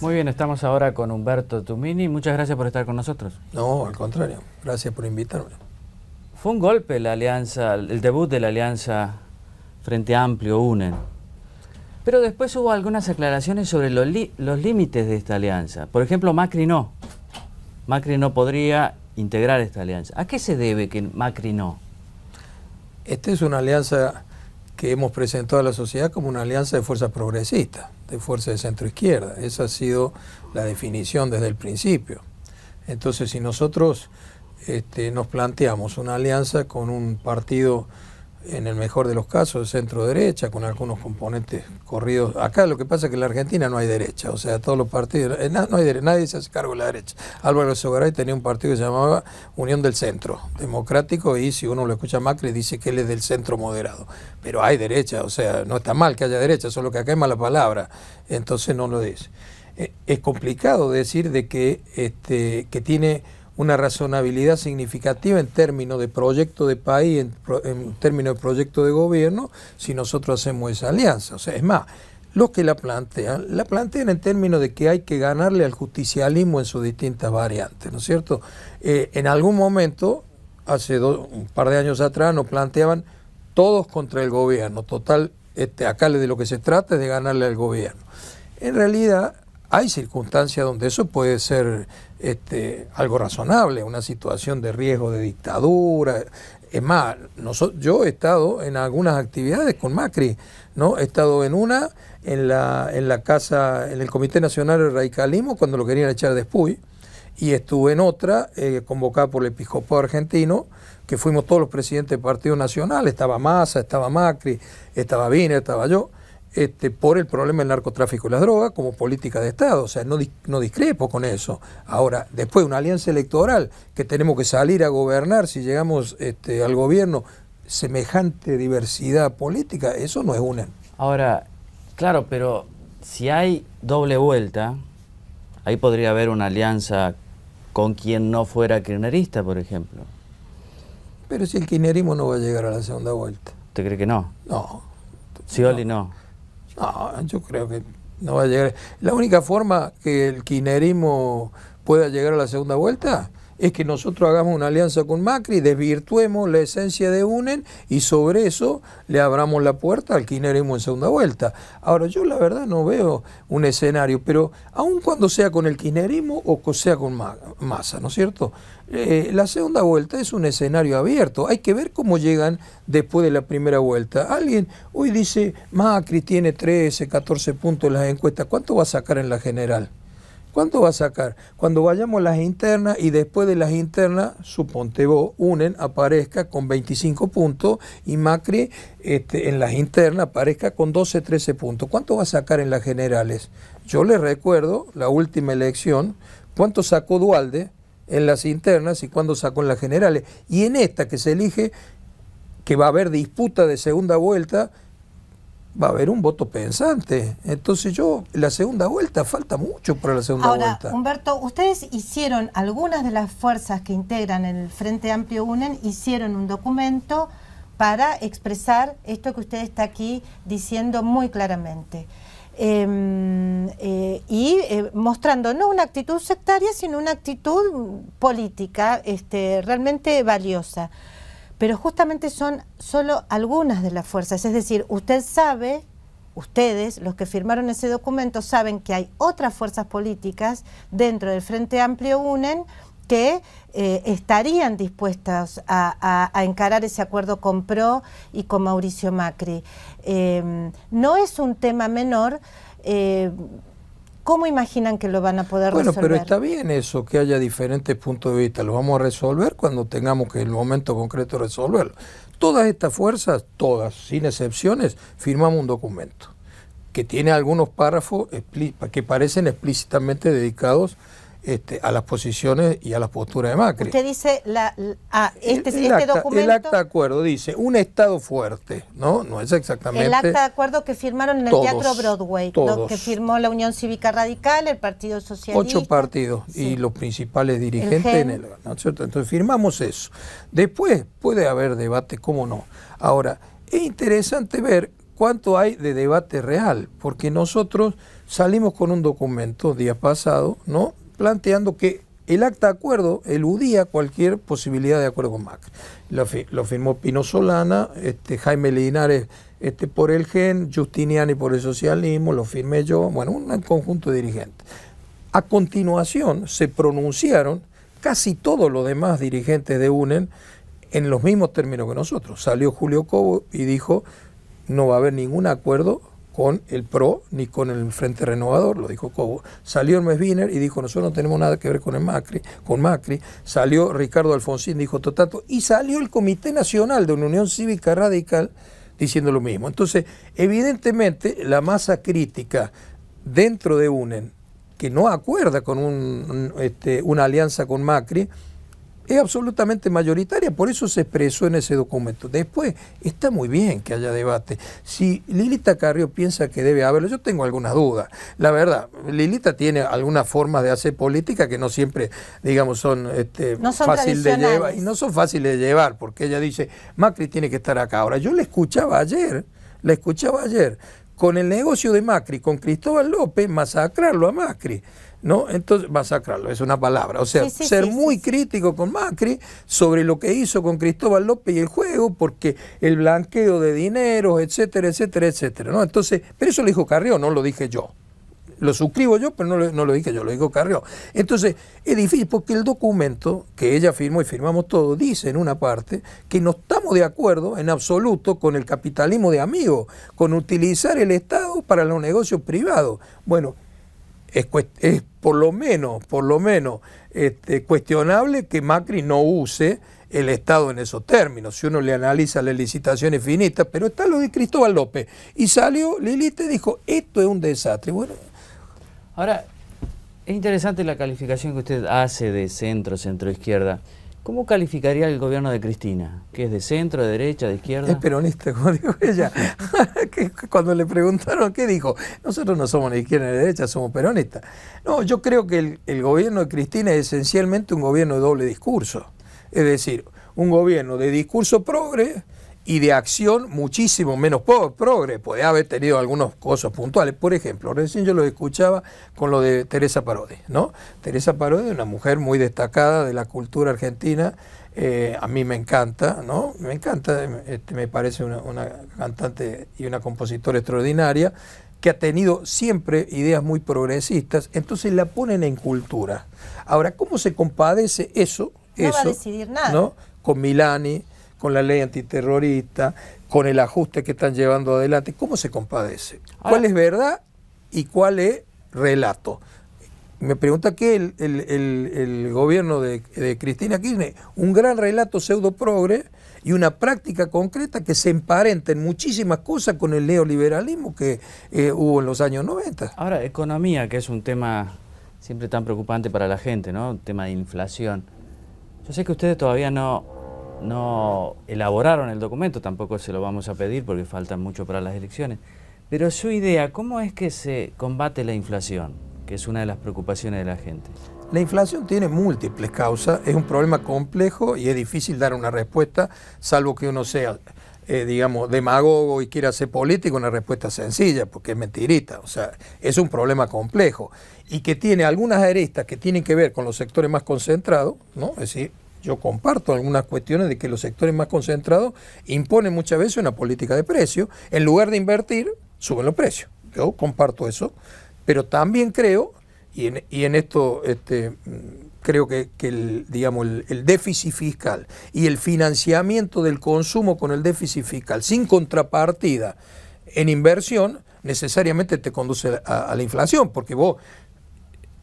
Muy bien, estamos ahora con Humberto Tumini. Muchas gracias por estar con nosotros. No, al contrario, gracias por invitarme. Fue un golpe la alianza, el debut de la alianza Frente Amplio UNEN. Pero después hubo algunas aclaraciones sobre los, los límites de esta alianza. Por ejemplo, Macri no. Macri no podría integrar esta alianza. ¿A qué se debe que Macri no? Esta es una alianza que hemos presentado a la sociedad como una alianza de fuerzas progresistas, de fuerzas de centro izquierda. Esa ha sido la definición desde el principio. Entonces, si nosotros este, nos planteamos una alianza con un partido en el mejor de los casos, centro derecha, con algunos componentes corridos. Acá lo que pasa es que en la Argentina no hay derecha, o sea, todos los partidos, eh, no, hay derecha, nadie se hace cargo de la derecha. Álvaro Sogaray tenía un partido que se llamaba Unión del Centro, democrático, y si uno lo escucha Macri dice que él es del centro moderado. Pero hay derecha, o sea, no está mal que haya derecha, solo que acá hay mala palabra, entonces no lo dice. Eh, es complicado decir de que, este, que tiene una razonabilidad significativa en términos de proyecto de país, en, términos de proyecto de gobierno, si nosotros hacemos esa alianza. O sea, es más, los que la plantean, la plantean en términos de que hay que ganarle al justicialismo en sus distintas variantes, ¿no es cierto? Eh, en algún momento, hace un par de años atrás, nos planteaban todos contra el gobierno, total, este, acá de lo que se trata es de ganarle al gobierno. En realidad, hay circunstancias donde eso puede ser este, algo razonable, una situación de riesgo de dictadura. Es más, yo he estado en algunas actividades con Macri, ¿no? He estado en una, en la, en la casa, en el Comité Nacional del Radicalismo, cuando lo querían echar después, y estuve en otra, eh, convocada por el Episcopado Argentino, que fuimos todos los presidentes del Partido Nacional. estaba Massa, estaba Macri, estaba Biner, estaba yo, este, por el problema del narcotráfico y las drogas como política de Estado. O sea, no, no discrepo con eso. Ahora, después una alianza electoral que tenemos que salir a gobernar si llegamos este, al gobierno, semejante diversidad política, eso no es una Ahora, claro, pero si hay doble vuelta, ahí podría haber una alianza con quien no fuera kirchnerista, por ejemplo. Pero si el kirchnerismo no va a llegar a la segunda vuelta. ¿Usted cree que no? No. Sioli no. No, yo creo que no va a llegar. La única forma que el kinerismo pueda llegar a la segunda vuelta es que nosotros hagamos una alianza con Macri, desvirtuemos la esencia de UNEN y sobre eso le abramos la puerta al kirchnerismo en segunda vuelta. Ahora, yo la verdad no veo un escenario, pero aun cuando sea con el kirchnerismo o sea con Massa, ¿no es cierto? Eh, la segunda vuelta es un escenario abierto. Hay que ver cómo llegan después de la primera vuelta. Alguien hoy dice, Macri tiene 13, 14 puntos en las encuestas, ¿cuánto va a sacar en la general? ¿Cuánto va a sacar? Cuando vayamos a las internas y después de las internas, su vos, UNEN aparezca con 25 puntos y Macri este, en las internas aparezca con 12, 13 puntos. ¿Cuánto va a sacar en las generales? Yo le recuerdo la última elección, ¿cuánto sacó Dualde en las internas y cuánto sacó en las generales? Y en esta que se elige, que va a haber disputa de segunda vuelta, va a haber un voto pensante. Entonces yo, la segunda vuelta, falta mucho para la segunda Ahora, vuelta. Humberto, ustedes hicieron, algunas de las fuerzas que integran el Frente Amplio UNEN, hicieron un documento para expresar esto que usted está aquí diciendo muy claramente. Em, eh, y eh, mostrando no una actitud sectaria, sino una actitud política este, realmente valiosa pero justamente son solo algunas de las fuerzas. Es decir, usted sabe, ustedes, los que firmaron ese documento, saben que hay otras fuerzas políticas dentro del Frente Amplio UNEN que eh, estarían dispuestas a, encarar ese acuerdo con PRO y con Mauricio Macri. Eh, no es un tema menor. Eh, ¿Cómo imaginan que lo van a poder resolver? Bueno, pero está bien eso, que haya diferentes puntos de vista. Lo vamos a resolver cuando tengamos que en el momento concreto resolverlo. Todas estas fuerzas, todas, sin excepciones, firmamos un documento que tiene algunos párrafos que parecen explícitamente dedicados este, a las posiciones y a las posturas de Macri. Usted dice, la, ah, este, este documento... El acta de acuerdo dice, un Estado fuerte, ¿no? No es exactamente... El acta de acuerdo que firmaron en el Teatro Broadway, que firmó la Unión Cívica Radical, el Partido Socialista... Ocho partidos y los principales dirigentes en el... ¿no cierto? Entonces firmamos eso. Después puede haber debate, cómo no. Ahora, es interesante ver cuánto hay de debate real, porque nosotros salimos con un documento día pasado, ¿no? planteando que el acta de acuerdo eludía cualquier posibilidad de acuerdo con Macri. Lo, firmó Pino Solana, este, Jaime Linares este, por el GEN, Justiniani por el socialismo, lo firmé yo, bueno, un conjunto de dirigentes. A continuación se pronunciaron casi todos los demás dirigentes de UNEN en los mismos términos que nosotros. Salió Julio Cobo y dijo, no va a haber ningún acuerdo con el PRO ni con el Frente Renovador, lo dijo Cobo. Salió Hermes Wiener y dijo, nosotros no tenemos nada que ver con Macri, con Macri. Salió Ricardo Alfonsín, dijo Totato, y salió el Comité Nacional de una Unión Cívica Radical diciendo lo mismo. Entonces, evidentemente, la masa crítica dentro de UNEN, que no acuerda con un, este, una alianza con Macri, es absolutamente mayoritaria, por eso se expresó en ese documento. Después, está muy bien que haya debate. Si Lilita Carrió piensa que debe haberlo, yo tengo algunas dudas. La verdad, Lilita tiene algunas formas de hacer política que no siempre, digamos, son, este, fácil de llevar. Y no son fáciles de llevar, porque ella dice, Macri tiene que estar acá. Ahora, yo la escuchaba ayer, la escuchaba ayer con el negocio de Macri, con Cristóbal López, masacrarlo a Macri. ¿no? Entonces, masacrarlo, es una palabra. O sea, ser muy crítico con Macri sobre lo que hizo con Cristóbal López y el juego, porque el blanqueo de dinero, etcétera, etcétera, etcétera. ¿no? Entonces, pero eso lo dijo Carrió, no lo dije yo lo suscribo yo, pero no lo, no lo dije yo, lo digo Carrió. Entonces, es difícil porque el documento que ella firmó y firmamos todo, dice en una parte que no estamos de acuerdo en absoluto con el capitalismo de amigos, con utilizar el Estado para los negocios privados. Bueno, es, por lo menos, por lo menos este, cuestionable que Macri no use el Estado en esos términos, si uno le analiza las licitaciones finitas, pero está lo de Cristóbal López. Y salió Lilita y dijo, esto es un desastre. Bueno, Ahora, es interesante la calificación que usted hace de centro, centro-izquierda. ¿Cómo calificaría el gobierno de Cristina? ¿Que es de centro, de derecha, de izquierda? Es peronista, como dijo ella. Cuando le preguntaron qué dijo, nosotros no somos ni izquierda ni derecha, somos peronistas. No, yo creo que el, el, gobierno de Cristina es esencialmente un gobierno de doble discurso. Es decir, un gobierno de discurso progre, y de acción muchísimo menos progre. Podría haber tenido algunos cosas puntuales. Por ejemplo, recién yo lo escuchaba con lo de Teresa Parodi, ¿no? Teresa Parodi, una mujer muy destacada de la cultura argentina, eh, a mí me encanta, ¿no? Me encanta, este, me parece una, cantante y una compositora extraordinaria que ha tenido siempre ideas muy progresistas, entonces la ponen en cultura. Ahora, ¿cómo se compadece eso? No eso, va decidir nada. ¿no? Con Milani, con la ley antiterrorista, con el ajuste que están llevando adelante. ¿Cómo se compadece? ¿Cuál es verdad y cuál es relato? Me pregunta que el, el, gobierno de, Cristina Kirchner, un gran relato pseudo progre y una práctica concreta que se emparenta en muchísimas cosas con el neoliberalismo que eh, hubo en los años 90. Ahora, economía, que es un tema siempre tan preocupante para la gente, ¿no? Un tema de inflación. Yo sé que ustedes todavía no no elaboraron el documento, tampoco se lo vamos a pedir porque faltan mucho para las elecciones. Pero su idea, ¿cómo es que se combate la inflación? Que es una de las preocupaciones de la gente. La inflación tiene múltiples causas, es un problema complejo y es difícil dar una respuesta, salvo que uno sea, eh, digamos, demagogo y quiera ser político, una respuesta sencilla, porque es mentirita. O sea, es un problema complejo y que tiene algunas aristas que tienen que ver con los sectores más concentrados, ¿no? Es decir, yo comparto algunas cuestiones de que los sectores más concentrados imponen muchas veces una política de precio. En lugar de invertir, suben los precios. Yo comparto eso. Pero también creo, y en, esto este, creo que, el, digamos, el, déficit fiscal y el financiamiento del consumo con el déficit fiscal sin contrapartida en inversión necesariamente te conduce a la inflación, porque vos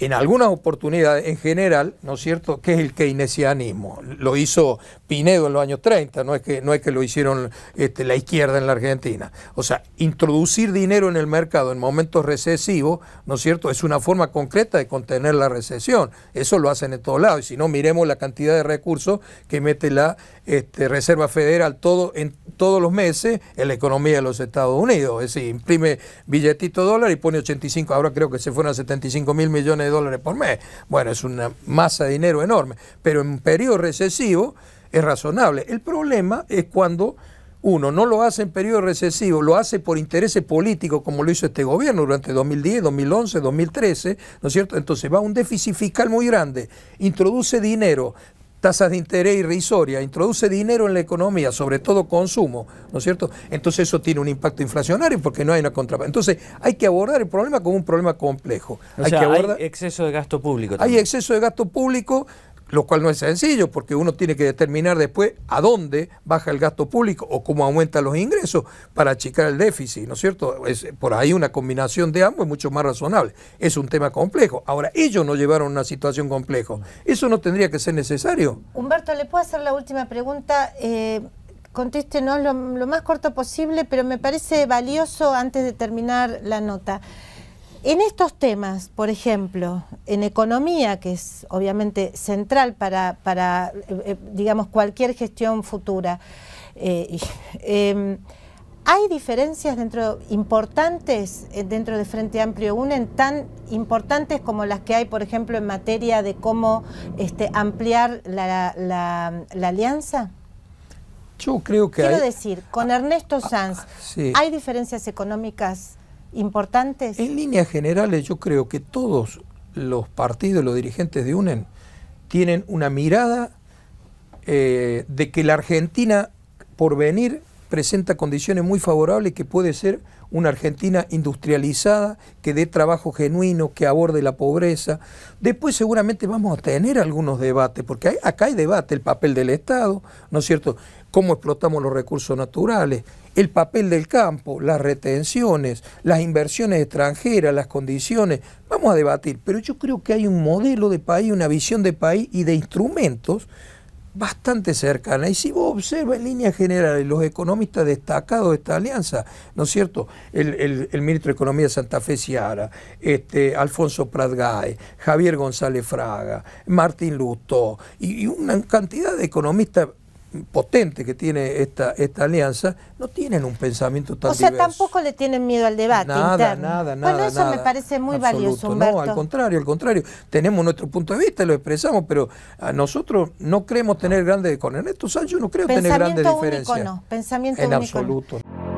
en algunas oportunidades en general, ¿no es cierto?, que es el keynesianismo. Lo hizo Pinedo en los años 30, no es que, no es que lo hicieron este, la izquierda en la Argentina. O sea, introducir dinero en el mercado en momentos recesivos, ¿no es cierto?, es una forma concreta de contener la recesión. Eso lo hacen en todos lados. Y si no, miremos la cantidad de recursos que mete la este, Reserva Federal todo, en todos los meses en la economía de los Estados Unidos. Es decir, imprime billetito dólar y pone 85, ahora creo que se fueron a 75 mil millones dólares por mes. Bueno, es una masa de dinero enorme, pero en un periodo recesivo es razonable. El problema es cuando uno no lo hace en periodo recesivo, lo hace por intereses político, como lo hizo este gobierno durante 2010, 2011, 2013, ¿no es cierto? Entonces va a un déficit fiscal muy grande, introduce dinero, tasas de interés irrisoria introduce dinero en la economía, sobre todo consumo, ¿no es cierto? Entonces eso tiene un impacto inflacionario porque no hay una contraparte. Entonces hay que abordar el problema como un problema complejo. hay exceso de gasto público. Hay exceso de gasto público lo cual no es sencillo porque uno tiene que determinar después a dónde baja el gasto público o cómo aumentan los ingresos para achicar el déficit, ¿no es cierto? Es, por ahí una combinación de ambos es mucho más razonable. Es un tema complejo. Ahora, ellos no llevaron a una situación compleja. Eso no tendría que ser necesario. Humberto, ¿le puedo hacer la última pregunta? Eh, contéstenos lo más corto posible, pero me parece valioso antes de terminar la nota. En estos temas, por ejemplo, en economía, que es obviamente central para, para eh, eh, digamos, cualquier gestión futura, eh, em, ¿hay diferencias dentro importantes dentro de Frente Amplio UNEN, tan importantes como las que hay, por ejemplo, en materia de cómo este, ampliar la, alianza? Yo creo que Quiero decir, con Ernesto Sanz, ah, ¿hay diferencias económicas importantes? En líneas generales yo creo que todos los partidos, los dirigentes de UNEN, tienen una mirada eh, de que la Argentina por venir presenta condiciones muy favorables que puede ser una Argentina industrializada, que dé trabajo genuino, que aborde la pobreza. Después seguramente vamos a tener algunos debates, porque acá hay debate, el papel del Estado, ¿no es cierto? Cómo explotamos los recursos naturales, el papel del campo, las retenciones, las inversiones extranjeras, las condiciones, vamos a debatir, pero yo creo que hay un modelo de país, una visión de país y de instrumentos bastante cercana. Y si vos observas en línea general, los economistas destacados de esta alianza, ¿no es cierto? El, ministro de Economía de Santa Fe Ciara, este, Alfonso Pratgae, Javier González Fraga, Martín Lutó, y una cantidad de economistas potente que tiene esta, esta alianza, no tienen un pensamiento tan O sea, tampoco le tienen miedo al debate nada, Nada, nada, Bueno, eso me parece muy valioso, No, al contrario, al contrario. Tenemos nuestro punto de vista, lo expresamos, pero nosotros no creemos tener grandes... Con Ernesto Sánchez no creo tener grandes único, diferencias. No. Pensamiento en absoluto. No.